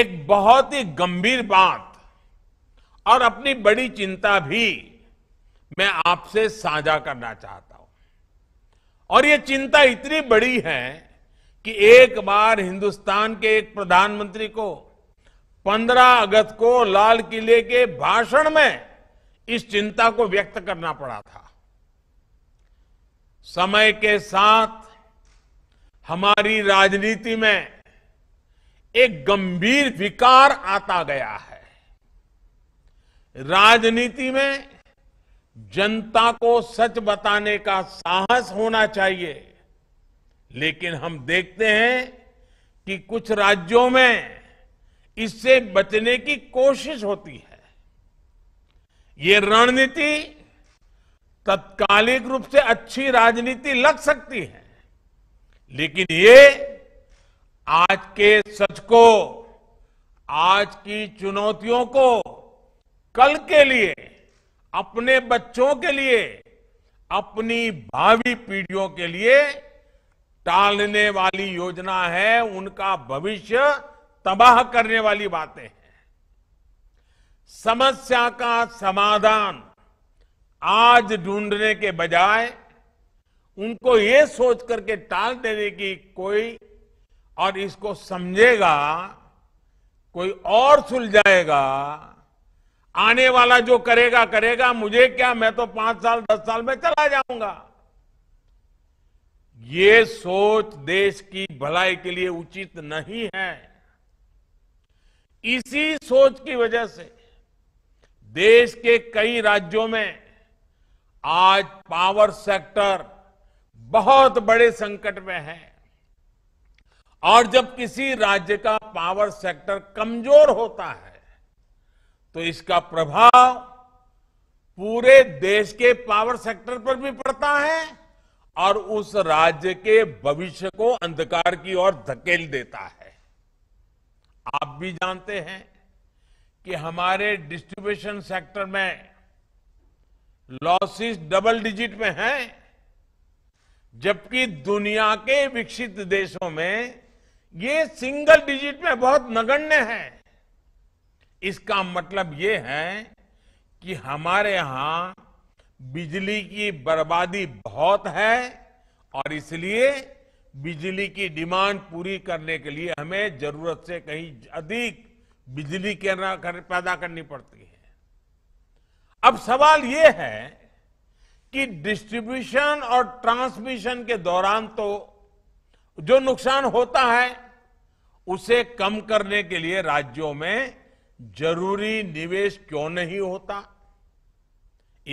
एक बहुत ही गंभीर बात और अपनी बड़ी चिंता भी मैं आपसे साझा करना चाहता हूं और ये चिंता इतनी बड़ी है कि एक बार हिंदुस्तान के एक प्रधानमंत्री को 15 अगस्त को लाल किले के भाषण में इस चिंता को व्यक्त करना पड़ा था समय के साथ हमारी राजनीति में एक गंभीर विकार आता गया है राजनीति में जनता को सच बताने का साहस होना चाहिए लेकिन हम देखते हैं कि कुछ राज्यों में इससे बचने की कोशिश होती है ये रणनीति तत्कालिक रूप से अच्छी राजनीति लग सकती है लेकिन ये आज के सच को आज की चुनौतियों को कल के लिए अपने बच्चों के लिए अपनी भावी पीढ़ियों के लिए टालने वाली योजना है उनका भविष्य तबाह करने वाली बातें हैं समस्या का समाधान आज ढूंढने के बजाय उनको ये सोच करके टाल देने की कोई और इसको समझेगा कोई और सुलझाएगा आने वाला जो करेगा करेगा मुझे क्या मैं तो पांच साल दस साल में चला जाऊंगा ये सोच देश की भलाई के लिए उचित नहीं है इसी सोच की वजह से देश के कई राज्यों में आज पावर सेक्टर बहुत बड़े संकट में है और जब किसी राज्य का पावर सेक्टर कमजोर होता है तो इसका प्रभाव पूरे देश के पावर सेक्टर पर भी पड़ता है और उस राज्य के भविष्य को अंधकार की ओर धकेल देता है आप भी जानते हैं कि हमारे डिस्ट्रीब्यूशन सेक्टर में लॉसेस डबल डिजिट में हैं जबकि दुनिया के विकसित देशों में ये सिंगल डिजिट में बहुत नगण्य है इसका मतलब ये है कि हमारे यहां बिजली की बर्बादी बहुत है और इसलिए बिजली की डिमांड पूरी करने के लिए हमें जरूरत से कहीं अधिक बिजली कर, पैदा करनी पड़ती है अब सवाल ये है कि डिस्ट्रीब्यूशन और ट्रांसमिशन के दौरान तो जो नुकसान होता है उसे कम करने के लिए राज्यों में जरूरी निवेश क्यों नहीं होता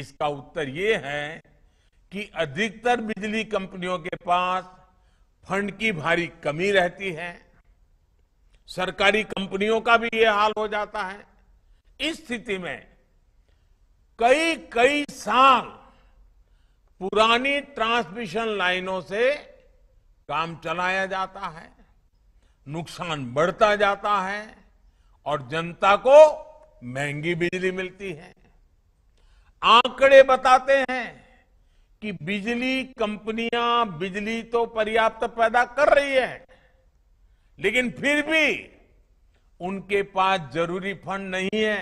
इसका उत्तर ये है कि अधिकतर बिजली कंपनियों के पास फंड की भारी कमी रहती है सरकारी कंपनियों का भी ये हाल हो जाता है इस स्थिति में कई कई साल पुरानी ट्रांसमिशन लाइनों से काम चलाया जाता है नुकसान बढ़ता जाता है और जनता को महंगी बिजली मिलती है आंकड़े बताते हैं कि बिजली कंपनियां बिजली तो पर्याप्त पैदा कर रही है लेकिन फिर भी उनके पास जरूरी फंड नहीं है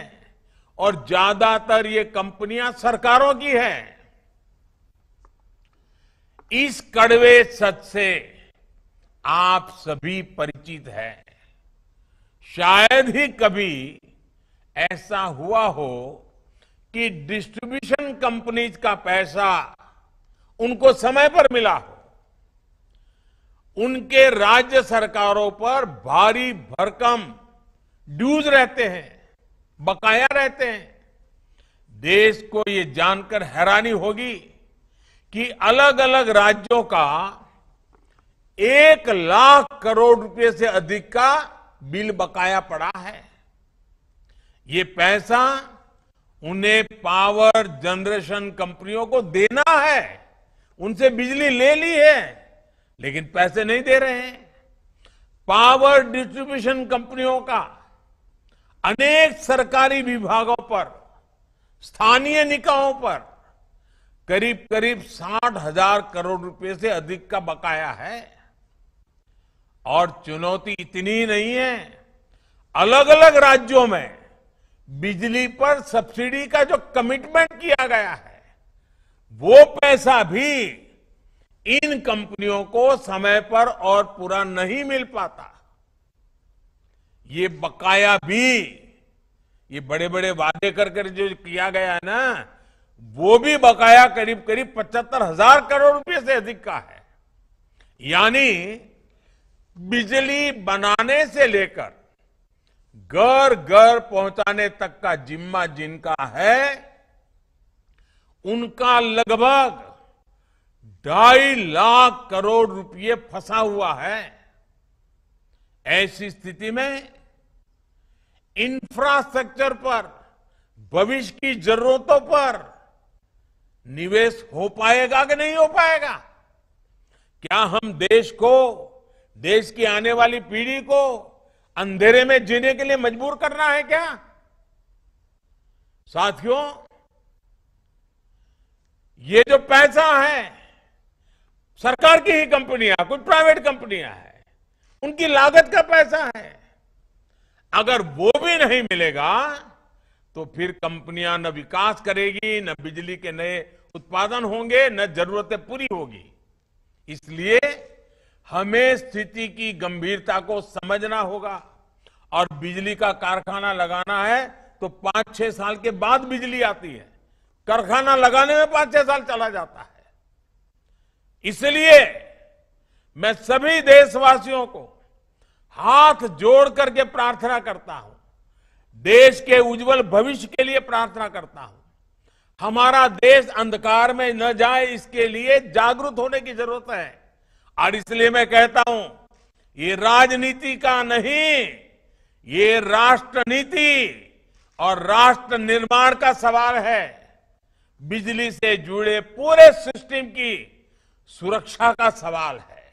और ज्यादातर ये कंपनियां सरकारों की हैं इस कड़वे सच से आप सभी परिचित हैं शायद ही कभी ऐसा हुआ हो कि डिस्ट्रीब्यूशन कंपनीज का पैसा उनको समय पर मिला हो उनके राज्य सरकारों पर भारी भरकम ड्यूज रहते हैं बकाया रहते हैं देश को ये जानकर हैरानी होगी कि अलग अलग राज्यों का एक लाख करोड़ रुपए से अधिक का बिल बकाया पड़ा है ये पैसा उन्हें पावर जनरेशन कंपनियों को देना है उनसे बिजली ले ली है लेकिन पैसे नहीं दे रहे हैं पावर डिस्ट्रीब्यूशन कंपनियों का अनेक सरकारी विभागों पर स्थानीय निकायों पर करीब करीब साठ हजार करोड़ रुपए से अधिक का बकाया है और चुनौती इतनी नहीं है अलग अलग राज्यों में बिजली पर सब्सिडी का जो कमिटमेंट किया गया है वो पैसा भी इन कंपनियों को समय पर और पूरा नहीं मिल पाता ये बकाया भी ये बड़े बड़े वादे कर कर जो किया गया है ना वो भी बकाया करीब करीब पचहत्तर हजार करोड़ रुपए से अधिक का है यानी बिजली बनाने से लेकर घर घर पहुंचाने तक का जिम्मा जिनका है उनका लगभग ढाई लाख करोड़ रुपये फंसा हुआ है ऐसी स्थिति में इंफ्रास्ट्रक्चर पर भविष्य की जरूरतों पर निवेश हो पाएगा कि नहीं हो पाएगा क्या हम देश को देश की आने वाली पीढ़ी को अंधेरे में जीने के लिए मजबूर करना है क्या साथियों ये जो पैसा है सरकार की ही कंपनियां कुछ प्राइवेट कंपनियां हैं उनकी लागत का पैसा है अगर वो भी नहीं मिलेगा तो फिर कंपनियां न विकास करेगी न बिजली के नए उत्पादन होंगे न जरूरतें पूरी होगी इसलिए हमें स्थिति की गंभीरता को समझना होगा और बिजली का कारखाना लगाना है तो पांच छह साल के बाद बिजली आती है कारखाना लगाने में पांच छह साल चला जाता है इसलिए मैं सभी देशवासियों को हाथ जोड़ करके प्रार्थना करता हूं देश के उज्जवल भविष्य के लिए प्रार्थना करता हूं हमारा देश अंधकार में न जाए इसके लिए जागरूक होने की जरूरत है और इसलिए मैं कहता हूं ये राजनीति का नहीं ये राष्ट्र नीति और राष्ट्र निर्माण का सवाल है बिजली से जुड़े पूरे सिस्टम की सुरक्षा का सवाल है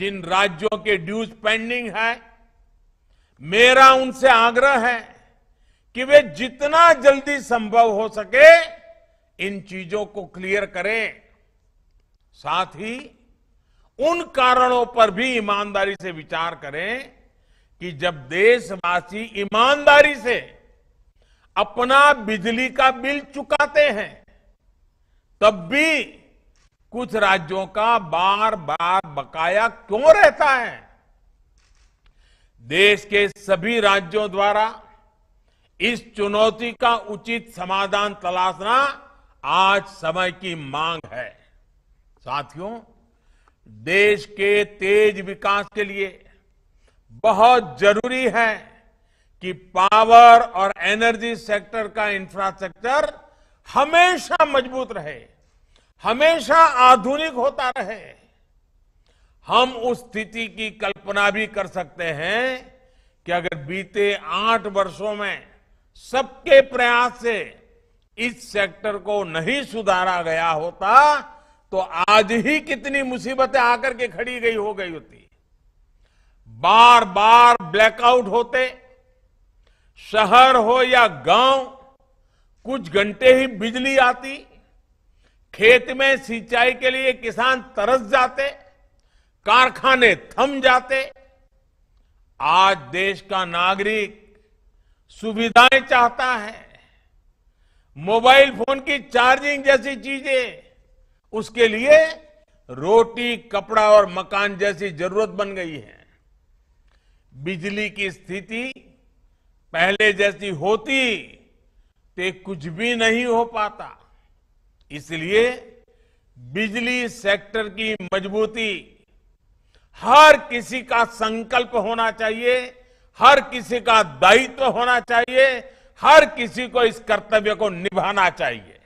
जिन राज्यों के ड्यूज पेंडिंग है मेरा उनसे आग्रह है कि वे जितना जल्दी संभव हो सके इन चीजों को क्लियर करें साथ ही उन कारणों पर भी ईमानदारी से विचार करें कि जब देशवासी ईमानदारी से अपना बिजली का बिल चुकाते हैं तब भी कुछ राज्यों का बार बार बकाया क्यों रहता है देश के सभी राज्यों द्वारा इस चुनौती का उचित समाधान तलाशना आज समय की मांग है साथियों देश के तेज विकास के लिए बहुत जरूरी है कि पावर और एनर्जी सेक्टर का इंफ्रास्ट्रक्चर हमेशा मजबूत रहे हमेशा आधुनिक होता रहे हम उस स्थिति की कल्पना भी कर सकते हैं कि अगर बीते आठ वर्षों में सबके प्रयास से इस सेक्टर को नहीं सुधारा गया होता तो आज ही कितनी मुसीबतें आकर के खड़ी गई हो गई होती बार बार ब्लैकआउट होते शहर हो या गांव कुछ घंटे ही बिजली आती खेत में सिंचाई के लिए किसान तरस जाते कारखाने थम जाते आज देश का नागरिक सुविधाएं चाहता है मोबाइल फोन की चार्जिंग जैसी चीजें उसके लिए रोटी कपड़ा और मकान जैसी जरूरत बन गई है बिजली की स्थिति पहले जैसी होती तो कुछ भी नहीं हो पाता इसलिए बिजली सेक्टर की मजबूती हर किसी का संकल्प होना चाहिए हर किसी का दायित्व होना चाहिए हर किसी को इस कर्तव्य को निभाना चाहिए